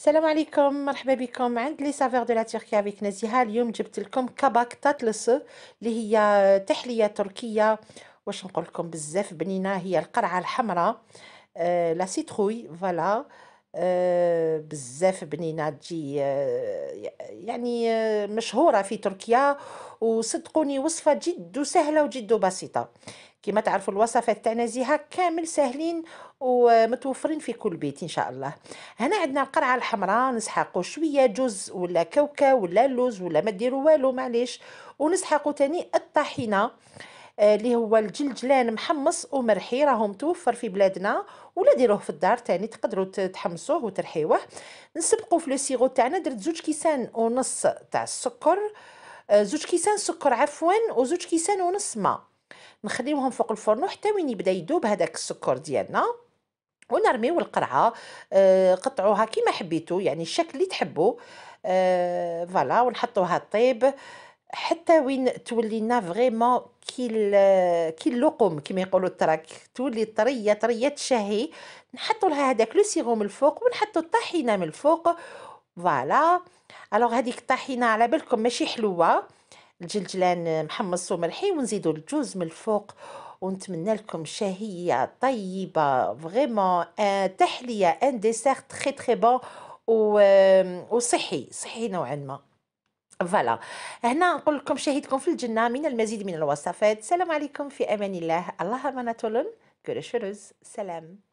السلام عليكم مرحبا بكم عند لي سافور دو لا تركيا بك نزيهه اليوم جبت لكم كباك تاتلس اللي هي تحليه تركيه واش نقول لكم بزاف بنينه هي القرعه الحمراء آه لا سيتروي فوالا آه، بزاف بنينات تجي آه، يعني آه، مشهورة في تركيا وصدقوني وصفة جد سهلة وجد بسيطة كما تعرفوا الوصفات تاعنا زيها كامل ساهلين ومتوفرين في كل بيت ان شاء الله هنا عندنا القرعه الحمراء نسحقوا شويه جز ولا كوكا ولا لوز ولا ما ديروا والو معليش ونسحقوا تاني الطحينه اللي هو الجلجلان محمص ومرحي راهو متوفر في بلادنا ولا ديروه في الدار تاني تقدروا تحمصوه وترحيوه نسبقوا في لو سيغو تاعنا درت زوج كيسان ونص تاع السكر آه، زوج كيسان سكر عفوا وزوج كيسان ونص ماء نخليوهم فوق الفرن حتى وين يبدا يذوب هذاك السكر ديالنا ونرميو القرعه آه، قطعوها كيما حبيتو يعني الشكل اللي تحبوا آه، فوالا ونحطوها طيب حتى وين تولينا فريمون كي كي اللقم كما يقولوا التراك تولي طريه طريه تشهي نحطوا لها هذاك لو سيرو من الفوق ونحطوا الطحينه من الفوق فوالا الوغ هذيك الطحينه على بالكم ماشي حلوه الجلجلان محمص وملحي ونزيدوا الجوز من الفوق ونتمنى لكم شهيه طيبه فريمون تحليه ان ديسير تري تري بون وصحي صحي نوعا ما فوالا هنا نقول لكم شاهدكم في الجنه من المزيد من الوصفات السلام عليكم في امان الله الله امانه görüşürüz سلام